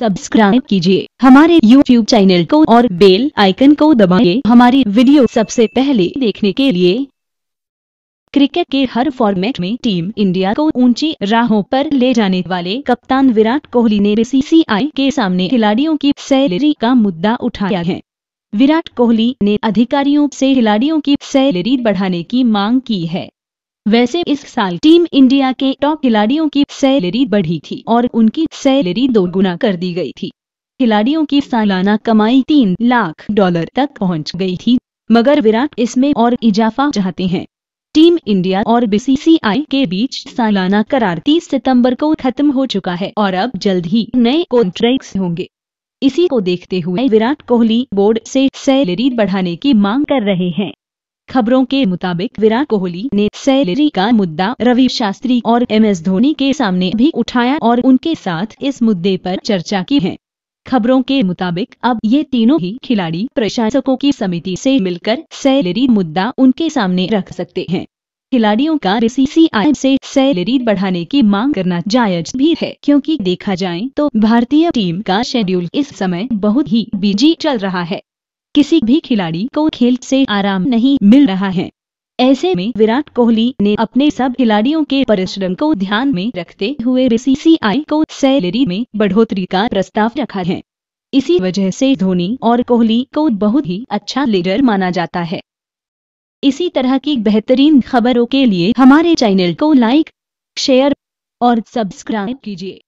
subscribe कीजिए हमारे YouTube channel को और बेल आइकन को दबाइए हमारी वीडियो सबसे पहले देखने के लिए क्रिकेट के हर फॉर्मेट में टीम इंडिया को ऊंची राहों पर ले जाने वाले कप्तान विराट कोहली ने बीसीसीआई के सामने खिलाड़ियों की सैलरी का मुद्दा उठाया है विराट कोहली ने अधिकारियों से खिलाड़ियों की सैलरी बढ़ाने की मांग की है वैसे इस साल टीम इंडिया के टॉप खिलाड़ियों की सैलरी बढ़ी थी और उनकी सैलरी दोगुना कर दी गई थी खिलाड़ियों की सालाना कमाई तीन लाख डॉलर तक पहुंच गई थी मगर विराट इसमें और इजाफा चाहते हैं टीम इंडिया और बीसीसीआई के बीच सालाना करार 30 सितंबर को खत्म हो चुका है और अब जल्द ही नए कॉन्ट्रैक्ट होंगे इसी को देखते हुए विराट कोहली बोर्ड से सैलरी बढ़ाने की मांग कर रहे हैं खबरों के मुताबिक विराट कोहली ने सैलरी का मुद्दा रवि शास्त्री और एम एस धोनी के सामने भी उठाया और उनके साथ इस मुद्दे पर चर्चा की है खबरों के मुताबिक अब ये तीनों ही खिलाड़ी प्रशासकों की समिति से मिलकर सैलरी मुद्दा उनके सामने रख सकते हैं खिलाड़ियों का आई से सैलरी बढ़ाने की मांग करना जायज भी है क्योंकि देखा जाए तो भारतीय टीम का शेड्यूल इस समय बहुत ही बिजी चल रहा है किसी भी खिलाड़ी को खेल से आराम नहीं मिल रहा है ऐसे में विराट कोहली ने अपने सब खिलाड़ियों के परिश्रम को ध्यान में रखते हुए बीसीसीआई को सैलरी में बढ़ोतरी का प्रस्ताव रखा है इसी वजह से धोनी और कोहली को बहुत ही अच्छा लीडर माना जाता है इसी तरह की बेहतरीन खबरों के लिए हमारे चैनल को लाइक शेयर और सब्सक्राइब कीजिए